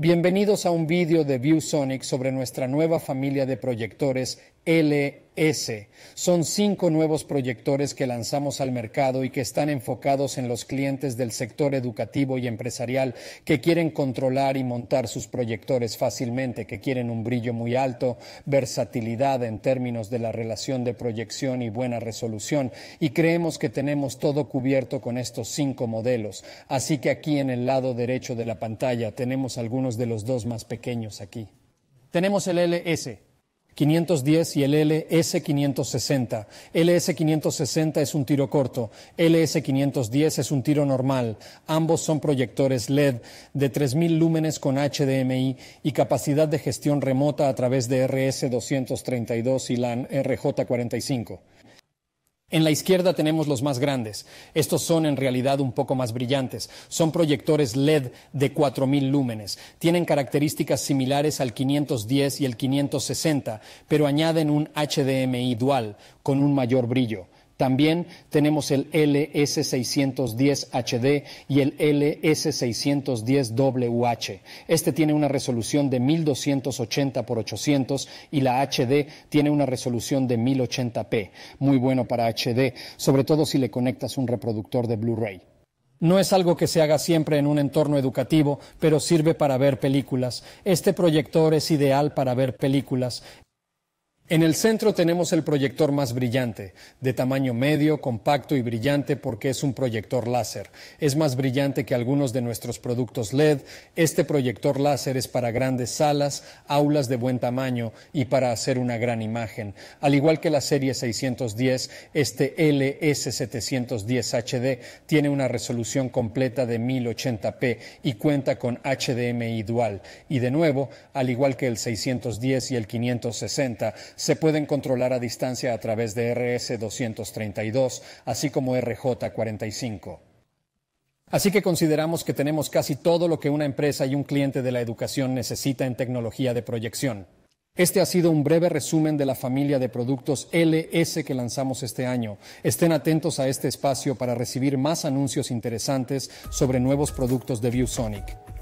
Bienvenidos a un vídeo de ViewSonic sobre nuestra nueva familia de proyectores L son cinco nuevos proyectores que lanzamos al mercado y que están enfocados en los clientes del sector educativo y empresarial que quieren controlar y montar sus proyectores fácilmente, que quieren un brillo muy alto, versatilidad en términos de la relación de proyección y buena resolución. Y creemos que tenemos todo cubierto con estos cinco modelos. Así que aquí en el lado derecho de la pantalla tenemos algunos de los dos más pequeños aquí. Tenemos el LS, 510 y el LS560. LS560 es un tiro corto, LS510 es un tiro normal. Ambos son proyectores LED de 3.000 lúmenes con HDMI y capacidad de gestión remota a través de RS232 y LAN RJ45. En la izquierda tenemos los más grandes. Estos son en realidad un poco más brillantes. Son proyectores LED de 4000 lúmenes. Tienen características similares al 510 y el 560, pero añaden un HDMI dual con un mayor brillo. También tenemos el LS610HD y el LS610WH. Este tiene una resolución de 1280 x 800 y la HD tiene una resolución de 1080p. Muy bueno para HD, sobre todo si le conectas un reproductor de Blu-ray. No es algo que se haga siempre en un entorno educativo, pero sirve para ver películas. Este proyector es ideal para ver películas. En el centro tenemos el proyector más brillante, de tamaño medio, compacto y brillante porque es un proyector láser. Es más brillante que algunos de nuestros productos LED. Este proyector láser es para grandes salas, aulas de buen tamaño y para hacer una gran imagen. Al igual que la serie 610, este LS710 HD tiene una resolución completa de 1080p y cuenta con HDMI dual. Y de nuevo, al igual que el 610 y el 560, se pueden controlar a distancia a través de RS-232, así como RJ-45. Así que consideramos que tenemos casi todo lo que una empresa y un cliente de la educación necesita en tecnología de proyección. Este ha sido un breve resumen de la familia de productos LS que lanzamos este año. Estén atentos a este espacio para recibir más anuncios interesantes sobre nuevos productos de ViewSonic.